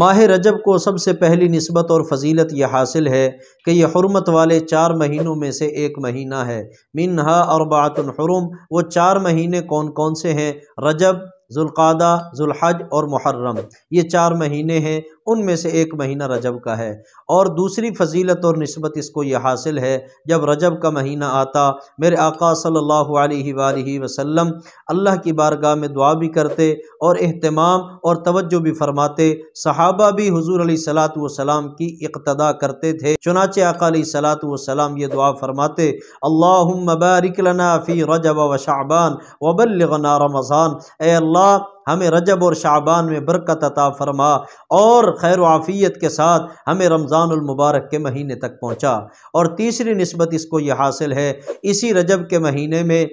ماہ رجب کو سب سے پہلی نسبت اور فضیلت یہ حاصل ہے کہ یہ حرمت والے چار مہینوں میں سے ایک مہینہ ہے منہا اربعات الحرم وہ چار مہینے کون کون سے ہیں رجب ذوالقادہ ذوالحج اور محرم یہ چار مہینے ہیں ان میں سے ایک مہینہ رجب کا ہے اور دوسری فضیلت اور نسبت اس کو یہ حاصل ہے جب رجب کا مہینہ آتا میرے آقا صلی اللہ علیہ وآلہ وسلم اللہ کی بارگاہ میں دعا بھی کرتے اور اہتمام اور توجہ بھی فرماتے صحابہ بھی حضور علیہ صلاۃ وسلام کی اقتدا کرتے تھے چنانچہ آقا علیہ صلاۃ وسلام یہ دعا فرماتے اللہم بارک لنا فی رجب و شعبان وبلغنا رمضان اے اللہ ہمیں رجب اور شعبان میں برکت عطا فرما اور خیر و عافیت کے ساتھ ہمیں رمضان المبارک کے مہینے تک پہنچا اور تیسری نسبت اس کو یہ حاصل ہے اسی رجب کے مہینے میں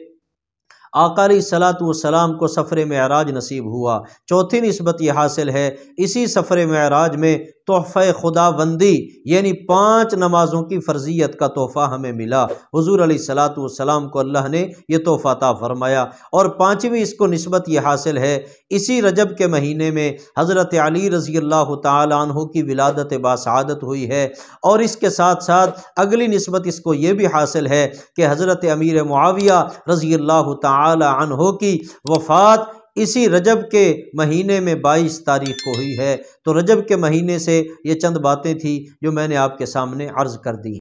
آقاری صلاۃ و کو سفر معراج نصیب ہوا چوتھی نسبت یہ حاصل ہے اسی سفر معراج میں تحفہ خدا بندی یعنی پانچ نمازوں کی فرضیت کا تحفہ ہمیں ملا حضور علیہ السلاۃ والسلام کو اللہ نے یہ تحفہ طا فرمایا اور پانچویں اس کو نسبت یہ حاصل ہے اسی رجب کے مہینے میں حضرت علی رضی اللہ تعالیٰ عنہ کی ولادت باسعادت ہوئی ہے اور اس کے ساتھ ساتھ اگلی نسبت اس کو یہ بھی حاصل ہے کہ حضرت امیر معاویہ رضی اللہ تعالی عنہ کی وفات اسی رجب کے مہینے میں بائیس تاریخ کو ہوئی ہے تو رجب کے مہینے سے یہ چند باتیں تھیں جو میں نے آپ کے سامنے عرض کر دی